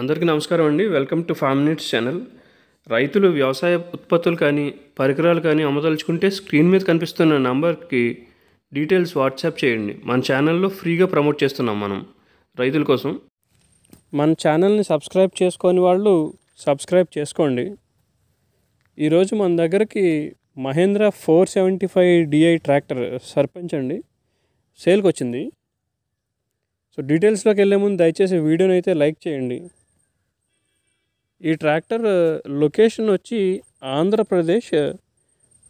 అందరికీ నమస్కారం అండి welcome to five minutes channel రైతులు వ్యవసాయ ఉత్పత్తులు కానీ పరికరాలు కానీ అమ్మదలుచుకుంటే స్క్రీన్ మీద కనిపిస్తున్న నంబర్కి డీటెయిల్స్ వాట్సాప్ చేయండి మన ఛానల్లో ఫ్రీగా ప్రమోట్ చేస్తున్నాం మనం రైతుల కోసం మన ఛానల్ని సబ్స్క్రైబ్ చేసుకోని వాళ్ళు సబ్స్క్రైబ్ చేసుకోండి ఈరోజు మన దగ్గరకి Mahindra four seventy five DI tractor sarpanch అండి సేల్కి వచ్చింది సో డీటెయిల్స్లోకి వెళ్ళే ముందు దయచేసి వీడియోని అయితే లైక్ చేయండి ఈ ట్రాక్టర్ లొకేషన్ వచ్చి ఆంధ్రప్రదేశ్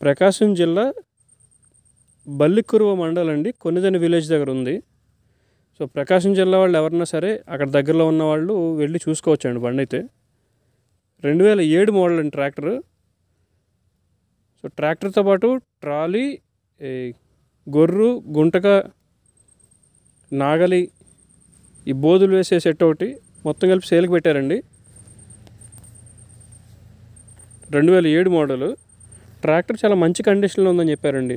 ప్రకాశం జిల్లా బల్లికురువ మండలం అండి కొన్నిదని విలేజ్ దగ్గర ఉంది సో ప్రకాశం జిల్లా వాళ్ళు ఎవరన్నా సరే అక్కడ దగ్గరలో ఉన్న వాళ్ళు వెళ్ళి చూసుకోవచ్చు అండి బండి అయితే రెండు వేల ఏడు మోడల్ అండి ట్రాక్టర్ సో ట్రాక్టర్తో పాటు ట్రాలీ గొర్రు గుంటక నాగలి ఈ బోధులు వేసే సెట్ ఒకటి మొత్తం కలిపి సేల్కి పెట్టారండి రెండు వేల ఏడు మోడలు ట్రాక్టర్ చాలా మంచి కండిషన్లో ఉందని చెప్పారండి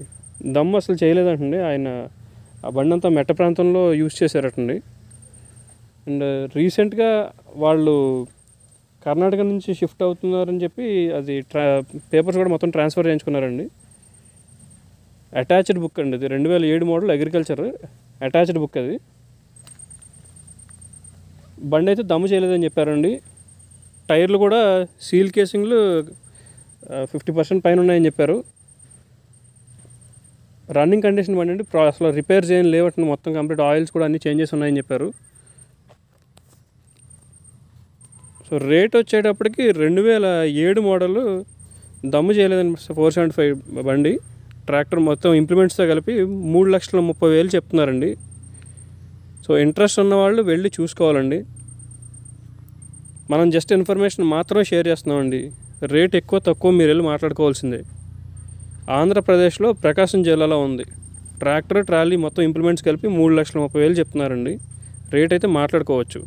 దమ్ము అసలు చేయలేదంటండి ఆయన ఆ బండి అంతా మెట్ట ప్రాంతంలో యూజ్ చేశారటండి అండ్ రీసెంట్గా వాళ్ళు కర్ణాటక నుంచి షిఫ్ట్ అవుతున్నారని చెప్పి అది ట్రా పేపర్స్ కూడా మొత్తం ట్రాన్స్ఫర్ చేయించుకున్నారండి అటాచ్డ్ బుక్ అండి అది రెండు వేల ఏడు మోడల్ అగ్రికల్చర్ అటాచ్డ్ బుక్ అది బండి అయితే దమ్ము చేయలేదని చెప్పారండి టైర్లు కూడా సీల్ కేసింగ్లు ఫిఫ్టీ పర్సెంట్ పైన ఉన్నాయని చెప్పారు రన్నింగ్ కండిషన్ ఏంటంటే అసలు రిపేర్ చేయని లేవట్టు మొత్తం కంప్లీట్ ఆయిల్స్ కూడా అన్ని చేంజెస్ ఉన్నాయని చెప్పారు సో రేట్ వచ్చేటప్పటికి రెండు వేల ఏడు మోడల్ దమ్ము చేయలేదని ఫోర్ సెవెంటీ ఫైవ్ బండి ట్రాక్టర్ మొత్తం ఇంప్లిమెంట్స్తో కలిపి మూడు లక్షల ముప్పై వేలు చెప్తున్నారండి సో ఇంట్రెస్ట్ ఉన్న వాళ్ళు వెళ్ళి చూసుకోవాలండి మనం జస్ట్ ఇన్ఫర్మేషన్ మాత్రమే షేర్ చేస్తున్నామండి రేట్ ఎక్కువ తక్కువ మీరు వెళ్ళి మాట్లాడుకోవాల్సిందే ఆంధ్రప్రదేశ్లో ప్రకాశం జిల్లాలో ఉంది ట్రాక్టర్ ట్రాలీ మొత్తం ఇంప్లిమెంట్స్ కలిపి మూడు లక్షల ముప్పై వేలు చెప్తున్నారండి రేట్ అయితే మాట్లాడుకోవచ్చు